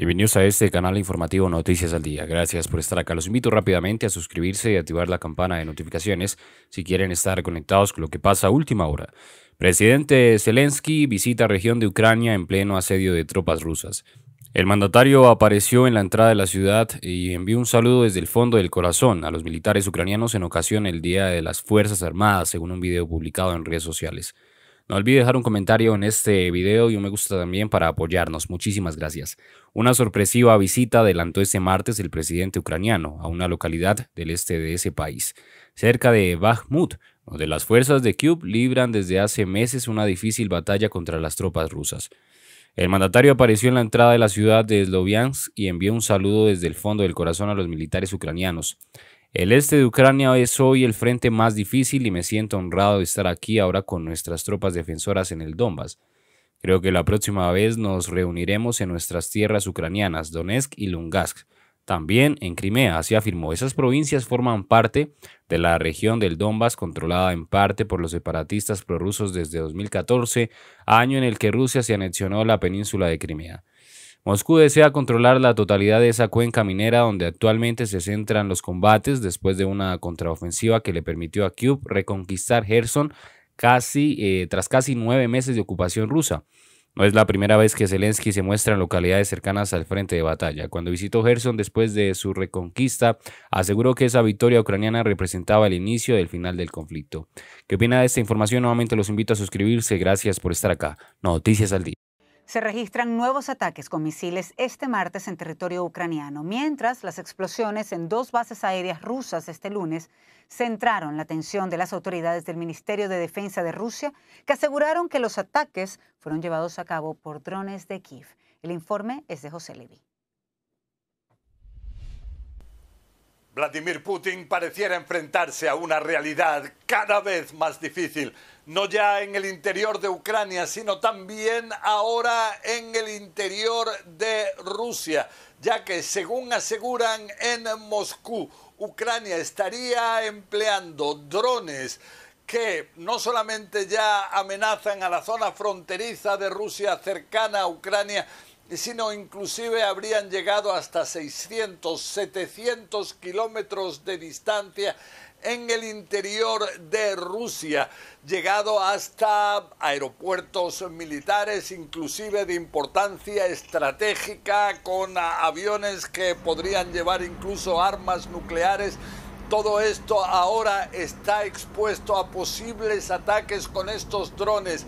Bienvenidos a este canal informativo Noticias al Día. Gracias por estar acá. Los invito rápidamente a suscribirse y activar la campana de notificaciones si quieren estar conectados con lo que pasa a última hora. Presidente Zelensky visita región de Ucrania en pleno asedio de tropas rusas. El mandatario apareció en la entrada de la ciudad y envió un saludo desde el fondo del corazón a los militares ucranianos en ocasión el Día de las Fuerzas Armadas, según un video publicado en redes sociales. No olvide dejar un comentario en este video y un me gusta también para apoyarnos. Muchísimas gracias. Una sorpresiva visita adelantó este martes el presidente ucraniano a una localidad del este de ese país, cerca de Bakhmut, donde las fuerzas de Kiev libran desde hace meses una difícil batalla contra las tropas rusas. El mandatario apareció en la entrada de la ciudad de Sloviansk y envió un saludo desde el fondo del corazón a los militares ucranianos. El este de Ucrania es hoy el frente más difícil y me siento honrado de estar aquí ahora con nuestras tropas defensoras en el Donbass. Creo que la próxima vez nos reuniremos en nuestras tierras ucranianas, Donetsk y Lungask. También en Crimea, así afirmó, esas provincias forman parte de la región del Donbass controlada en parte por los separatistas prorrusos desde 2014, año en el que Rusia se anexionó la península de Crimea. Moscú desea controlar la totalidad de esa cuenca minera donde actualmente se centran los combates después de una contraofensiva que le permitió a Kiev reconquistar Gerson casi, eh, tras casi nueve meses de ocupación rusa. No es la primera vez que Zelensky se muestra en localidades cercanas al frente de batalla. Cuando visitó Gerson después de su reconquista, aseguró que esa victoria ucraniana representaba el inicio del final del conflicto. ¿Qué opina de esta información? Nuevamente los invito a suscribirse. Gracias por estar acá. Noticias al día. Se registran nuevos ataques con misiles este martes en territorio ucraniano, mientras las explosiones en dos bases aéreas rusas este lunes centraron la atención de las autoridades del Ministerio de Defensa de Rusia, que aseguraron que los ataques fueron llevados a cabo por drones de Kiev. El informe es de José Levy. Vladimir Putin pareciera enfrentarse a una realidad cada vez más difícil, no ya en el interior de Ucrania, sino también ahora en el interior de Rusia, ya que según aseguran en Moscú, Ucrania estaría empleando drones que no solamente ya amenazan a la zona fronteriza de Rusia cercana a Ucrania, sino inclusive habrían llegado hasta 600, 700 kilómetros de distancia en el interior de Rusia, llegado hasta aeropuertos militares, inclusive de importancia estratégica, con aviones que podrían llevar incluso armas nucleares. Todo esto ahora está expuesto a posibles ataques con estos drones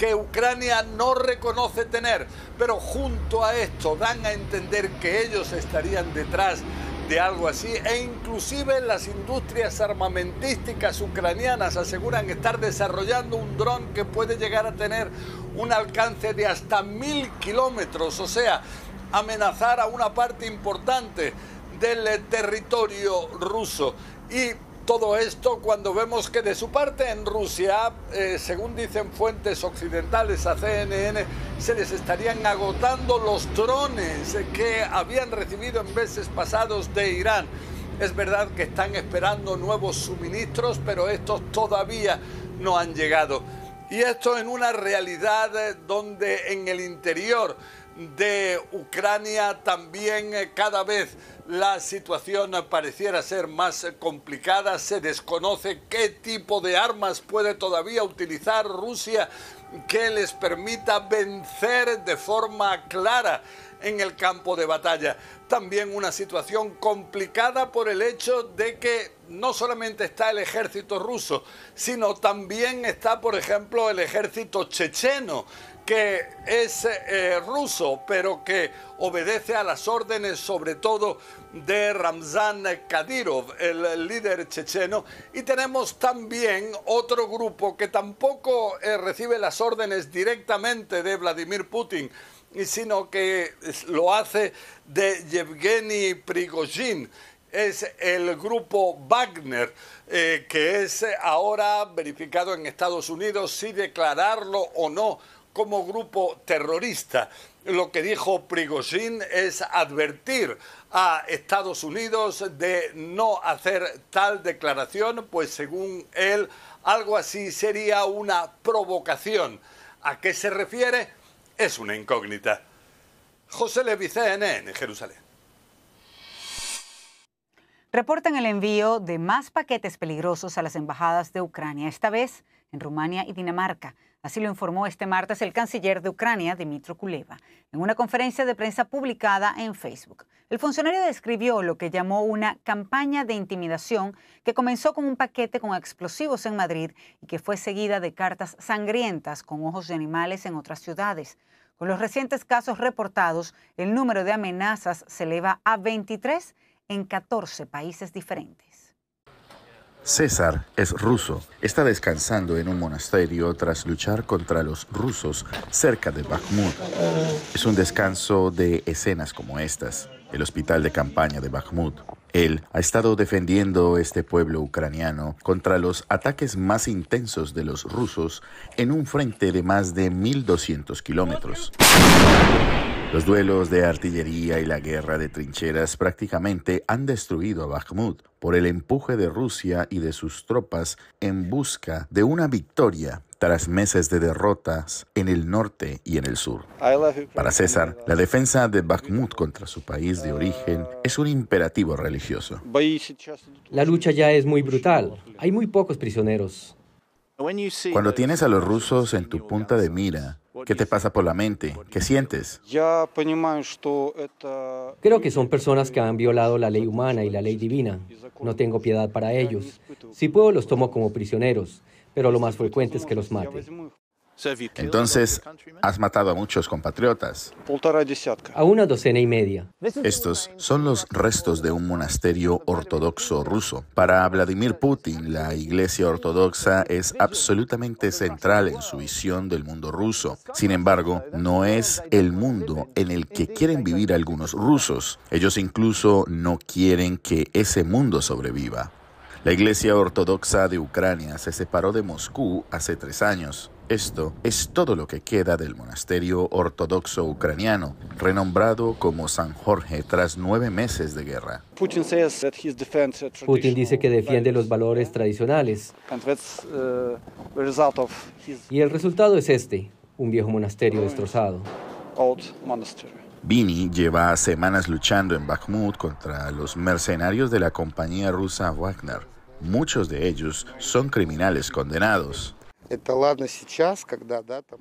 que Ucrania no reconoce tener. Pero junto a esto dan a entender que ellos estarían detrás de algo así e inclusive las industrias armamentísticas ucranianas aseguran estar desarrollando un dron que puede llegar a tener un alcance de hasta mil kilómetros, o sea, amenazar a una parte importante del territorio ruso. Y todo esto cuando vemos que de su parte en Rusia, eh, según dicen fuentes occidentales a CNN, se les estarían agotando los drones que habían recibido en meses pasados de Irán. Es verdad que están esperando nuevos suministros, pero estos todavía no han llegado. Y esto en una realidad eh, donde en el interior de Ucrania también eh, cada vez la situación pareciera ser más complicada. Se desconoce qué tipo de armas puede todavía utilizar Rusia que les permita vencer de forma clara en el campo de batalla. También una situación complicada por el hecho de que no solamente está el ejército ruso, sino también está, por ejemplo, el ejército checheno, que es eh, ruso, pero que obedece a las órdenes sobre todo de Ramzan Kadyrov, el líder checheno. Y tenemos también otro grupo que tampoco eh, recibe las órdenes directamente de Vladimir Putin, sino que lo hace de Yevgeny Prigozhin. Es el grupo Wagner, eh, que es ahora verificado en Estados Unidos si declararlo o no como grupo terrorista. Lo que dijo Prigozhin es advertir a Estados Unidos de no hacer tal declaración, pues según él, algo así sería una provocación. ¿A qué se refiere? es una incógnita. José Levicen en Jerusalén. Reportan el envío de más paquetes peligrosos a las embajadas de Ucrania, esta vez en Rumania y Dinamarca. Así lo informó este martes el canciller de Ucrania, Dmitry Kuleva, en una conferencia de prensa publicada en Facebook. El funcionario describió lo que llamó una campaña de intimidación que comenzó con un paquete con explosivos en Madrid y que fue seguida de cartas sangrientas con ojos de animales en otras ciudades. Con los recientes casos reportados, el número de amenazas se eleva a 23 en 14 países diferentes. César es ruso, está descansando en un monasterio tras luchar contra los rusos cerca de Bakhmut. Es un descanso de escenas como estas, el hospital de campaña de Bakhmut. Él ha estado defendiendo este pueblo ucraniano contra los ataques más intensos de los rusos en un frente de más de 1.200 kilómetros. Los duelos de artillería y la guerra de trincheras prácticamente han destruido a Bakhmut por el empuje de Rusia y de sus tropas en busca de una victoria tras meses de derrotas en el norte y en el sur. Para César, la defensa de Bakhmut contra su país de origen es un imperativo religioso. La lucha ya es muy brutal. Hay muy pocos prisioneros. Cuando tienes a los rusos en tu punta de mira, ¿qué te pasa por la mente? ¿Qué sientes? Creo que son personas que han violado la ley humana y la ley divina. No tengo piedad para ellos. Si puedo, los tomo como prisioneros, pero lo más frecuente es que los mate. Entonces, has matado a muchos compatriotas. A una docena y media. Estos son los restos de un monasterio ortodoxo ruso. Para Vladimir Putin, la Iglesia Ortodoxa es absolutamente central en su visión del mundo ruso. Sin embargo, no es el mundo en el que quieren vivir algunos rusos. Ellos incluso no quieren que ese mundo sobreviva. La Iglesia Ortodoxa de Ucrania se separó de Moscú hace tres años. Esto es todo lo que queda del monasterio ortodoxo ucraniano, renombrado como San Jorge tras nueve meses de guerra. Putin dice que defiende los valores tradicionales. Uh, y el resultado es este, un viejo monasterio destrozado. Bini lleva semanas luchando en Bakhmut contra los mercenarios de la compañía rusa Wagner. Muchos de ellos son criminales condenados.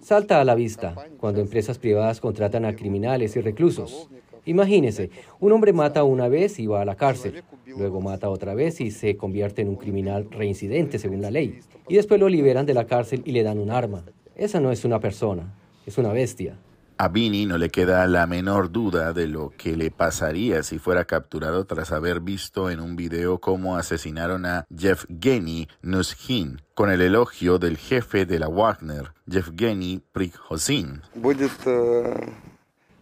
Salta a la vista cuando empresas privadas contratan a criminales y reclusos. Imagínese, un hombre mata una vez y va a la cárcel, luego mata otra vez y se convierte en un criminal reincidente según la ley, y después lo liberan de la cárcel y le dan un arma. Esa no es una persona, es una bestia. A Vinny no le queda la menor duda de lo que le pasaría si fuera capturado tras haber visto en un video cómo asesinaron a Yevgeny Nushin con el elogio del jefe de la Wagner, Yevgeny Prigozhin. Э,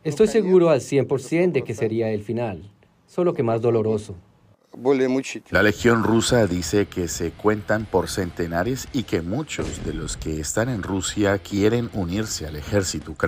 Estoy seguro al 100% de que sería el final, solo que más doloroso. La Legión rusa dice que se cuentan por centenares y que muchos de los que están en Rusia quieren unirse al ejército ucraniano.